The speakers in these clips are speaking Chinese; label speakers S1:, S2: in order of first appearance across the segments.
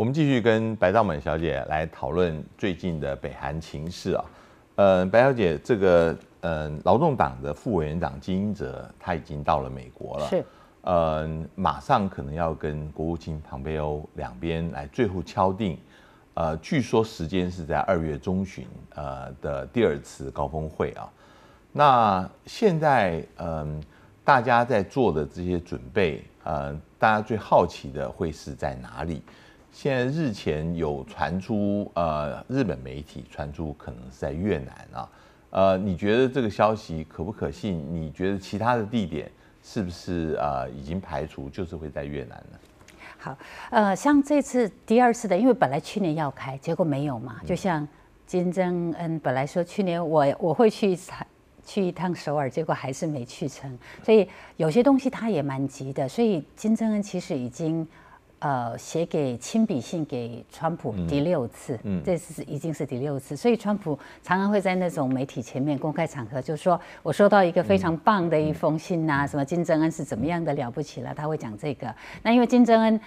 S1: 我们继续跟白兆满小姐来讨论最近的北韩情势啊。呃，白小姐，这个呃劳动党的副委员长金英哲，他已经到了美国了，是。呃，马上可能要跟国务卿庞佩欧两边来最后敲定。呃，据说时间是在二月中旬呃的第二次高峰会啊。那现在嗯大家在做的这些准备，呃，大家最好奇的会是在哪里？现在日前有传出，呃，日本媒体传出可能是在越南啊，呃，你觉得这个消息可不可信？你觉得其他的地点是不是呃已经排除，就是会在越南呢？
S2: 好，呃，像这次第二次的，因为本来去年要开，结果没有嘛。就像金正恩本来说去年我我会去去一趟首尔，结果还是没去成，所以有些东西他也蛮急的。所以金正恩其实已经。呃，写给亲笔信给川普第六次，这次已经是第六次，所以川普常常会在那种媒体前面公开场合，就说我收到一个非常棒的一封信呐，什么金正恩是怎么样的了不起了，他会讲这个。那因为金正恩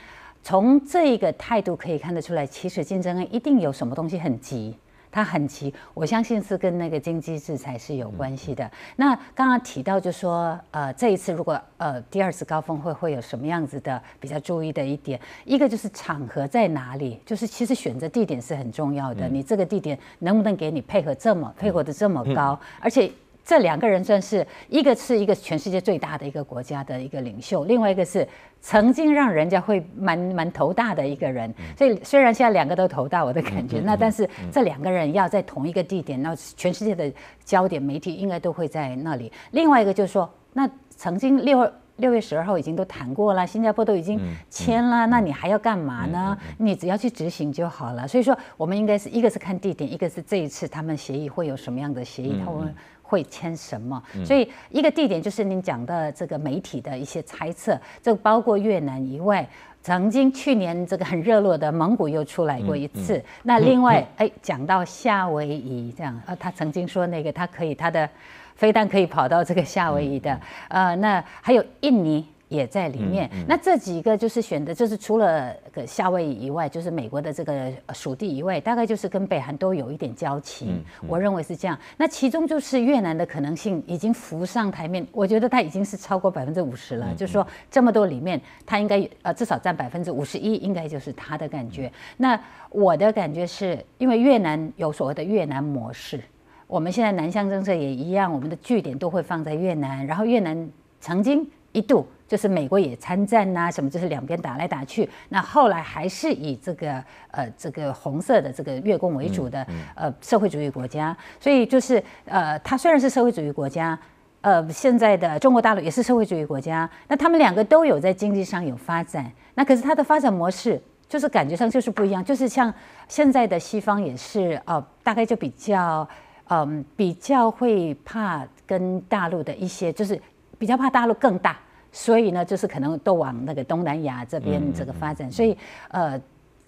S2: 从这一个态度可以看得出来，其实金正恩一定有什么东西很急。它很急，我相信是跟那个经济制裁是有关系的。那刚刚提到就说，呃，这一次如果呃第二次高峰会会有什么样子的比较注意的一点，一个就是场合在哪里，就是其实选择地点是很重要的，你这个地点能不能给你配合这么配合的这么高，而且。这两个人算是一个是一个全世界最大的一个国家的一个领袖，另外一个是曾经让人家会蛮蛮头大的一个人。所以虽然现在两个都头大，我的感觉，那但是这两个人要在同一个地点，那全世界的焦点媒体应该都会在那里。另外一个就是说，那曾经六六月十二号已经都谈过了，新加坡都已经签了，那你还要干嘛呢？你只要去执行就好了。所以说，我们应该是一个是看地点，一个是这一次他们协议会有什么样的协议。他问。会签什么？所以一个地点就是您讲的这个媒体的一些猜测，就包括越南以外，曾经去年这个很热络的蒙古又出来过一次。那另外，哎，讲到夏威夷这样，呃，他曾经说那个他可以，他的飞弹可以跑到这个夏威夷的，呃，那还有印尼。也在里面。那这几个就是选的，就是除了个夏威夷以外，就是美国的这个属地以外，大概就是跟北韩都有一点交情。我认为是这样。那其中就是越南的可能性已经浮上台面，我觉得它已经是超过百分之五十了。就是说这么多里面，它应该呃至少占百分之五十一，应该就是它的感觉。那我的感觉是因为越南有所谓的越南模式，我们现在南向政策也一样，我们的据点都会放在越南。然后越南曾经一度。就是美国也参战呐，什么就是两边打来打去。那后来还是以这个呃这个红色的这个月供为主的呃社会主义国家。所以就是呃它虽然是社会主义国家，呃现在的中国大陆也是社会主义国家。那他们两个都有在经济上有发展，那可是它的发展模式就是感觉上就是不一样。就是像现在的西方也是哦，大概就比较嗯比较会怕跟大陆的一些，就是比较怕大陆更大。所以呢，就是可能都往那个东南亚这边这个发展，所以呃，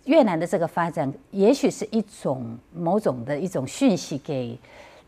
S2: 越南的这个发展也许是一种某种的一种讯息给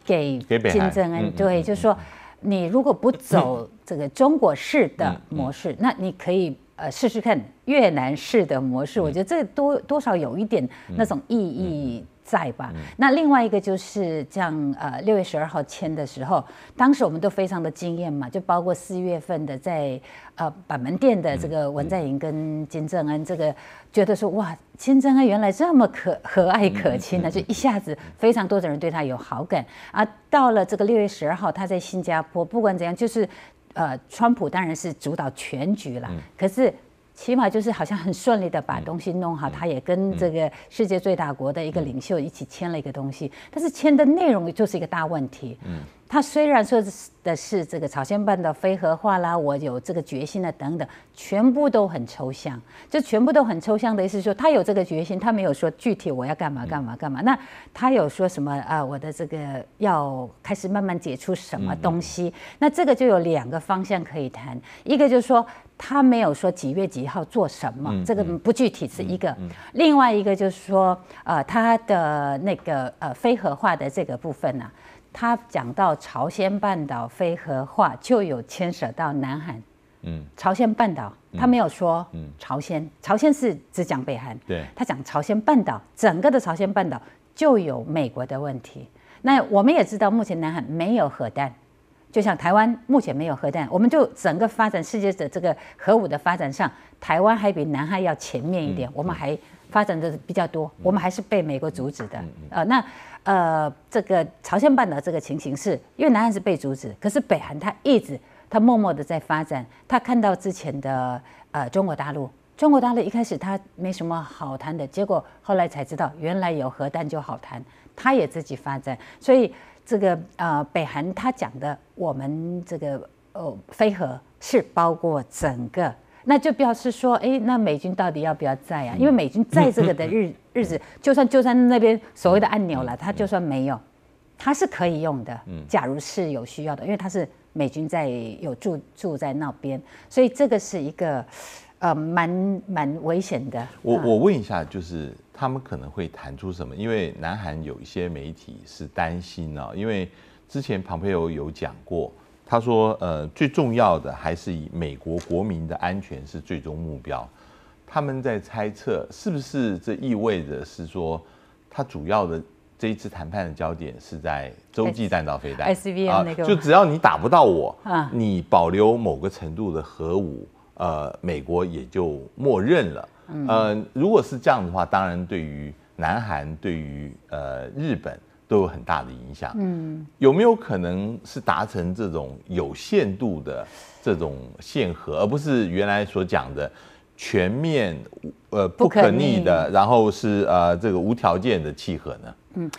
S2: 给金正恩。对，就是说你如果不走 这个中国式的模式，那你可以呃试试看越南式的模式，我觉得这多多少有一点那种意义。在吧，那另外一个就是这样，呃，六月十二号签的时候，当时我们都非常的惊艳嘛，就包括四月份的在呃板门店的这个文在寅跟金正恩，这个觉得说哇，金正恩原来这么可和蔼可亲啊，就一下子非常多的人对他有好感。啊，到了这个六月十二号，他在新加坡，不管怎样，就是呃，川普当然是主导全局了，可是。起码就是好像很顺利的把东西弄好，他也跟这个世界最大国的一个领袖一起签了一个东西，但是签的内容就是一个大问题。嗯。他虽然说的是这个朝鲜半岛非核化啦，我有这个决心啊等等，全部都很抽象，就全部都很抽象的意思，说他有这个决心，他没有说具体我要干嘛干嘛干嘛。那他有说什么啊？我的这个要开始慢慢解除什么东西？那这个就有两个方向可以谈，一个就是说他没有说几月几号做什么，这个不具体是一个；另外一个就是说，呃，他的那个呃非核化的这个部分呢。他讲到朝鲜半岛非核化，就有牵涉到南韩。嗯，朝鲜半岛，他没有说朝鲜，朝鲜是只讲北韩，对他讲朝鲜半岛，整个的朝鲜半岛就有美国的问题。那我们也知道，目前南海没有核弹，就像台湾目前没有核弹，我们就整个发展世界的这个核武的发展上，台湾还比南海要前面一点，我们还。发展的比较多，我们还是被美国阻止的。呃，那呃，这个朝鲜半岛这个情形是，因为南还是被阻止，可是北韩他一直他默默的在发展。他看到之前的呃中国大陆，中国大陆一开始他没什么好谈的，结果后来才知道原来有核弹就好谈，他也自己发展。所以这个呃北韩他讲的我们这个呃非核是包括整个。那就表示说，哎，那美军到底要不要在呀？因为美军在这个的日 日子，就算就算那边所谓的按钮了，他就算没有，他是可以用的。嗯，假如是有需要的，因为他是美军在有住住在那边，所以这个是一个，呃，蛮蛮危险的。我我
S1: 问一下，就是他们可能会谈出什么？因为南韩有一些媒体是担心哦，因为之前庞培友有讲过。他说：“呃，最重要的还是以美国国民的安全是最终目标。他们在猜测是不是这意味着是说，他主要的这一次谈判的焦点是在洲际弹道飞弹，就只要你打不到我，你保留某个程度的核武，呃，美国也就默认了。呃，如果是这样的话，当然对于南韩，对于呃日本。”都有很大的影响，嗯，有没有可能是达成这种有限度的这种限核，而不是原来所讲的全面呃不可逆的，然后是呃这个无条件的契合呢？嗯，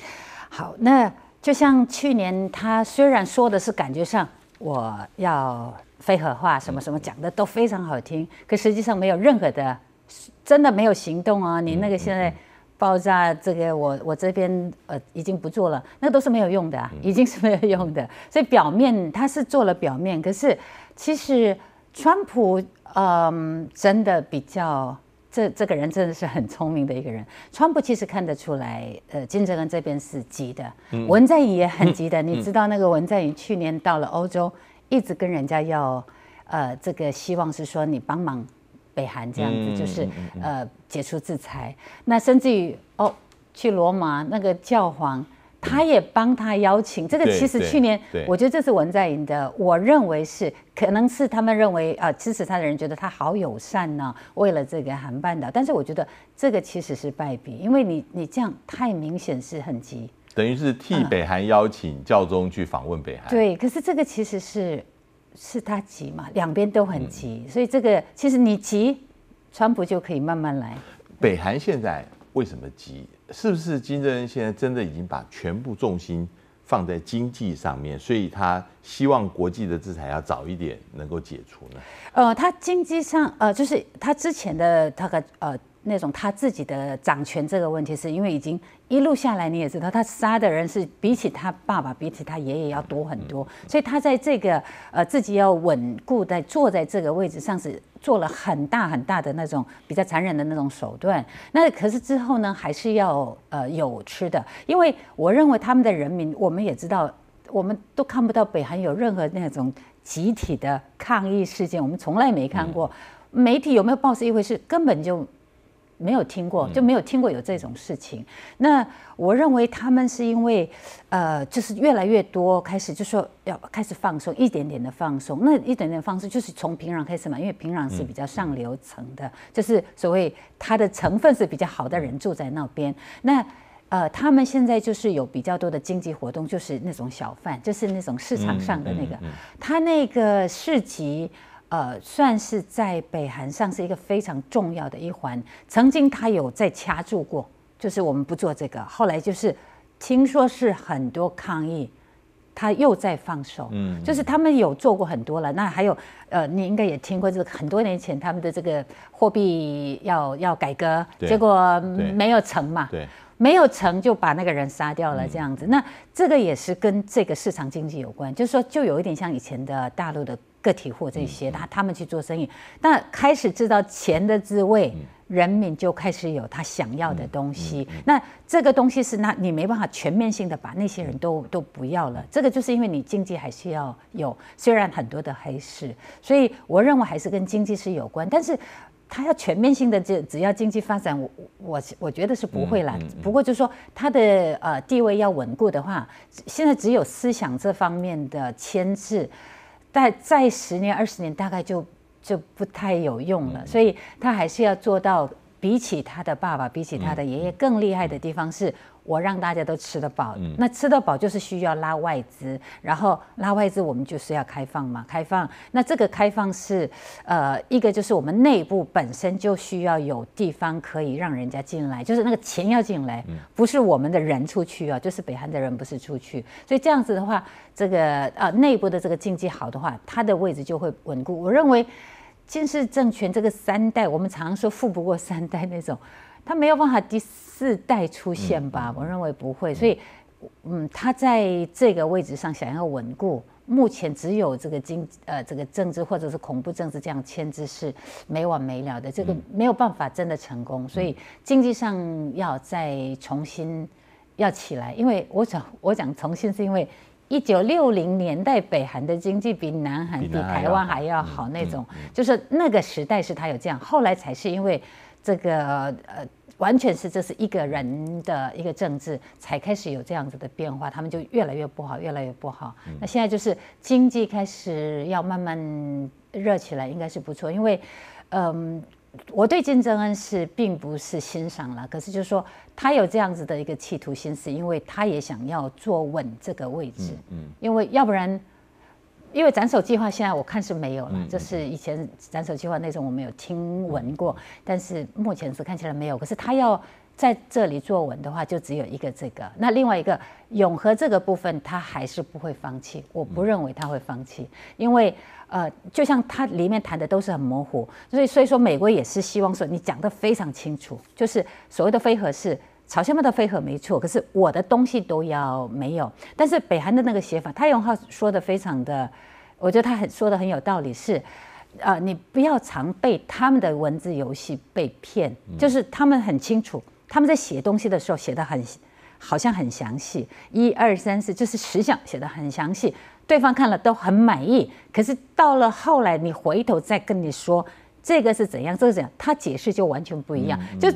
S1: 好，
S2: 那就像去年他虽然说的是感觉上我要非核化什么什么讲的都非常好听，可实际上没有任何的真的没有行动啊，您那个现在。爆炸这个，我我这边呃已经不做了，那都是没有用的，已经是没有用的。所以表面他是做了表面，可是其实川普嗯真的比较，这这个人真的是很聪明的一个人。川普其实看得出来，呃金正恩这边是急的，文在寅也很急的。你知道那个文在寅去年到了欧洲，一直跟人家要，呃这个希望是说你帮忙。北韩这样子就是呃解除制裁，那甚至于哦去罗马那个教皇，他也帮他邀请，这个其实去年我觉得这是文在寅的，我认为是可能是他们认为啊支持他的人觉得他好友善呢，为了这个韩半岛，但是我觉得这个其实是败笔，因为你你这样太明显是很急，
S1: 等于是替北韩邀请教宗去访问北韩，
S2: 对，可是这个其实是。是他急嘛，两边都很急，所以这个其实你急，川普就可以慢慢来。
S1: 北韩现在为什么急？是不是金正恩现在真的已经把全部重心放在经济上面，所以他希望国际的制裁要早一点能够解除呢？呃，
S2: 他经济上呃，就是他之前的他的呃。那种他自己的掌权这个问题，是因为已经一路下来，你也知道他杀的人是比起他爸爸、比起他爷爷要多很多，所以他在这个呃自己要稳固在坐在这个位置上，是做了很大很大的那种比较残忍的那种手段。那可是之后呢，还是要呃有吃的，因为我认为他们的人民我们也知道，我们都看不到北韩有任何那种集体的抗议事件，我们从来没看过，媒体有没有报是一回事，根本就。没有听过，就没有听过有这种事情。那我认为他们是因为，呃，就是越来越多开始就说要开始放松，一点点的放松。那一点点放松就是从平壤开始嘛，因为平壤是比较上流层的，就是所谓它的成分是比较好的人住在那边。那呃，他们现在就是有比较多的经济活动，就是那种小贩，就是那种市场上的那个。他那个市集。呃，算是在北韩上是一个非常重要的一环。曾经他有在掐住过，就是我们不做这个。后来就是听说是很多抗议，他又在放手。嗯，就是他们有做过很多了。那还有呃，你应该也听过，就是很多年前他们的这个货币要要改革，结果没有成嘛？对，没有成就把那个人杀掉了这样子。那这个也是跟这个市场经济有关，就是说就有一点像以前的大陆的。个体户这些，那他们去做生意，那开始知道钱的滋味，人民就开始有他想要的东西。那这个东西是，那你没办法全面性的把那些人都都不要了。这个就是因为你经济还是要有，虽然很多的黑市，所以我认为还是跟经济是有关。但是，他要全面性的，就只要经济发展，我我我觉得是不会了。不过就是说他的呃地位要稳固的话，现在只有思想这方面的牵制。但再十年、二十年，大概就就不太有用了，所以他还是要做到，比起他的爸爸，比起他的爷爷更厉害的地方是。我让大家都吃得饱，那吃得饱就是需要拉外资，然后拉外资我们就是要开放嘛，开放。那这个开放是，呃，一个就是我们内部本身就需要有地方可以让人家进来，就是那个钱要进来，不是我们的人出去啊，就是北韩的人不是出去。所以这样子的话，这个呃内部的这个经济好的话，它的位置就会稳固。我认为，军事政权这个三代，我们常说富不过三代那种，他没有办法第。自带出现吧，我认为不会。所以，嗯，他在这个位置上想要稳固，目前只有这个经呃，这个政治或者是恐怖政治这样牵制是没完没了的。这个没有办法真的成功。所以经济上要再重新要起来，因为我想，我想重新是因为一九六零年代北韩的经济比南韩、比台湾还要好那种，就是那个时代是他有这样，后来才是因为这个呃。完全是，这是一个人的一个政治，才开始有这样子的变化，他们就越来越不好，越来越不好。那现在就是经济开始要慢慢热起来，应该是不错。因为，嗯，我对金正恩是并不是欣赏了，可是就是说他有这样子的一个企图心思，因为他也想要坐稳这个位置，嗯，因为要不然。因为斩首计划现在我看是没有了，就是以前斩首计划那种，我们有听闻过，但是目前是看起来没有。可是他要在这里坐稳的话，就只有一个这个。那另外一个永和这个部分，他还是不会放弃。我不认为他会放弃，因为呃，就像他里面谈的都是很模糊，所以所以说美国也是希望说你讲的非常清楚，就是所谓的非核试。朝鲜半岛飞核没错，可是我的东西都要没有。但是北韩的那个写法，太用浩说的非常的，我觉得他很说的很有道理。是，啊，你不要常被他们的文字游戏被骗，就是他们很清楚，他们在写东西的时候写的很，好像很详细，一二三四，就是实相写的很详细，对方看了都很满意。可是到了后来，你回头再跟你说这个是怎样，这个怎样，他解释就完全不一样，就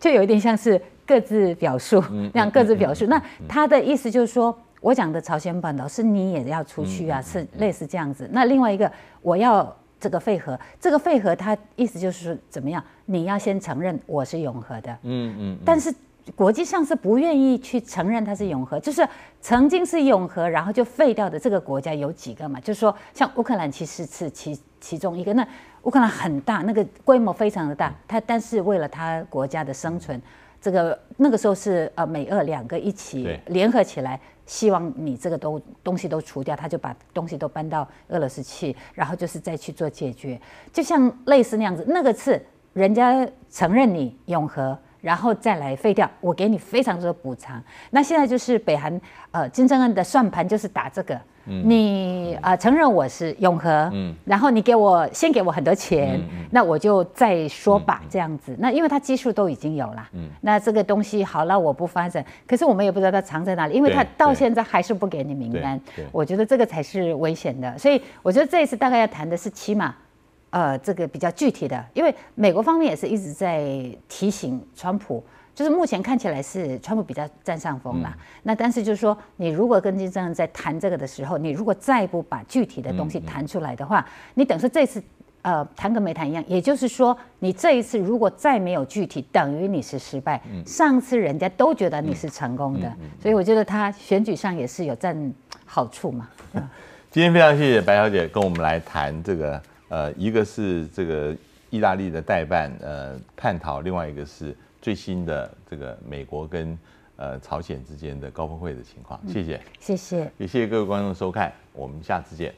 S2: 就有点像是。各自表述，让各自表述。那他的意思就是说，我讲的朝鲜半岛是你也要出去啊，是类似这样子。那另外一个，我要这个废核，这个废核，他意思就是说怎么样？你要先承认我是永和的。嗯嗯。但是国际上是不愿意去承认它是永和，就是曾经是永和，然后就废掉的这个国家有几个嘛？就是说，像乌克兰其实是其其中一个。那乌克兰很大，那个规模非常的大，它但是为了它国家的生存。这个那个时候是呃美俄两个一起联合起来，希望你这个都东西都除掉，他就把东西都搬到俄罗斯去，然后就是再去做解决，就像类似那样子。那个次人家承认你永和，然后再来废掉，我给你非常多的补偿。那现在就是北韩呃金正恩的算盘就是打这个。你啊，承认我是永和，嗯，然后你给我先给我很多钱，那我就再说吧，这样子。那因为他基数都已经有了，嗯，那这个东西好了，我不发展，可是我们也不知道它藏在哪里，因为它到现在还是不给你名单。我觉得这个才是危险的，所以我觉得这一次大概要谈的是起码，呃，这个比较具体的，因为美国方面也是一直在提醒川普。就是目前看起来是川普比较占上风了。那但是就是说，你如果跟金正恩在谈这个的时候，你如果再不把具体的东西谈出来的话，你等于说这次呃谈跟没谈一样。也就是说，你这一次如果再没有具体，等于你是失败。上次人家都觉得你是成功的，所以我觉得他选举上也是有占好处嘛。
S1: 今天非常谢谢白小姐跟我们来谈这个呃，一个是这个意大利的代办呃叛逃，另外一个是。最新的这个美国跟呃朝鲜之间的高峰会的情况，谢谢，谢谢，也谢谢各位观众收看，我们下次见。